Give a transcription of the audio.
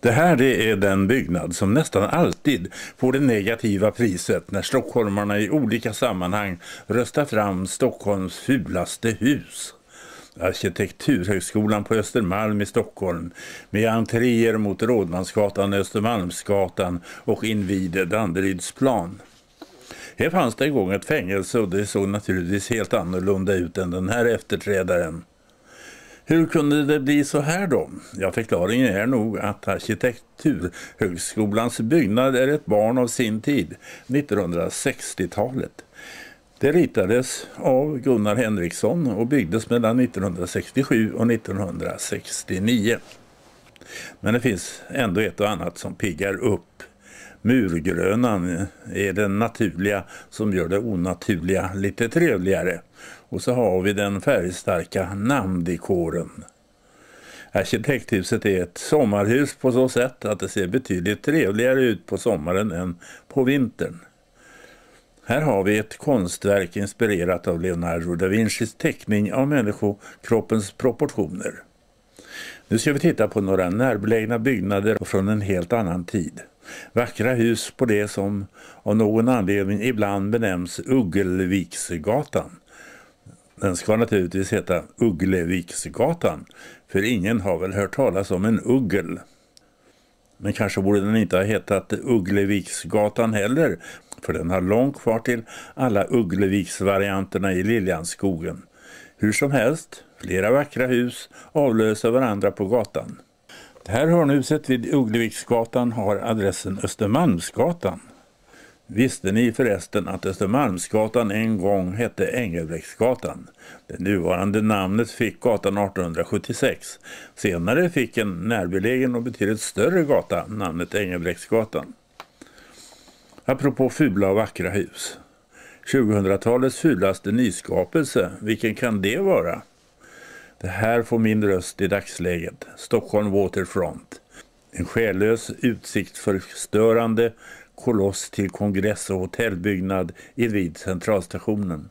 Det här är den byggnad som nästan alltid får det negativa priset när stockholmarna i olika sammanhang röstar fram Stockholms fulaste hus. Arkitekturhögskolan på Östermalm i Stockholm med entréer mot Rådmansgatan, Östermalmsgatan och invid Danderydsplan. Här fanns det en gång ett fängelse och det såg naturligtvis helt annorlunda ut än den här efterträdaren. Hur kunde det bli så här då? Ja, förklaringen är nog att Arkitekturhögskolans byggnad är ett barn av sin tid, 1960-talet. Det ritades av Gunnar Henriksson och byggdes mellan 1967 och 1969. Men det finns ändå ett och annat som piggar upp murgrönan är den naturliga som gör det onaturliga lite trevligare. Och så har vi den färgstarka namndekoren. Arkitekthuset är ett sommarhus på så sätt att det ser betydligt trevligare ut på sommaren än på vintern. Här har vi ett konstverk inspirerat av Leonardo da Vincis teckning av människokroppens proportioner. Nu ska vi titta på några närbelägna byggnader från en helt annan tid. Vackra hus på det som av någon anledning ibland benämns Uggleviksgatan. Den ska naturligtvis heta Uggleviksgatan, för ingen har väl hört talas om en uggel. Men kanske borde den inte ha hetat Uggleviksgatan heller, för den har långt kvar till alla Uggleviksvarianterna i Liljanskogen. Hur som helst, Flera vackra hus avlöser varandra på gatan. Det här hörnhuset vid Uggleviksgatan har adressen Östermalmsgatan. Visste ni förresten att Östermalmsgatan en gång hette Engelbrektsgatan? Det nuvarande namnet fick gatan 1876. Senare fick en närbelägen och betydligt större gata namnet Engelbrektsgatan. Apropå fula och vackra hus. 2000-talets fulaste nyskapelse, vilken kan det vara? Det här får min röst i dagsläget. Stockholm Waterfront. En själlös utsiktsförstörande koloss till kongress och hotellbyggnad invid centralstationen.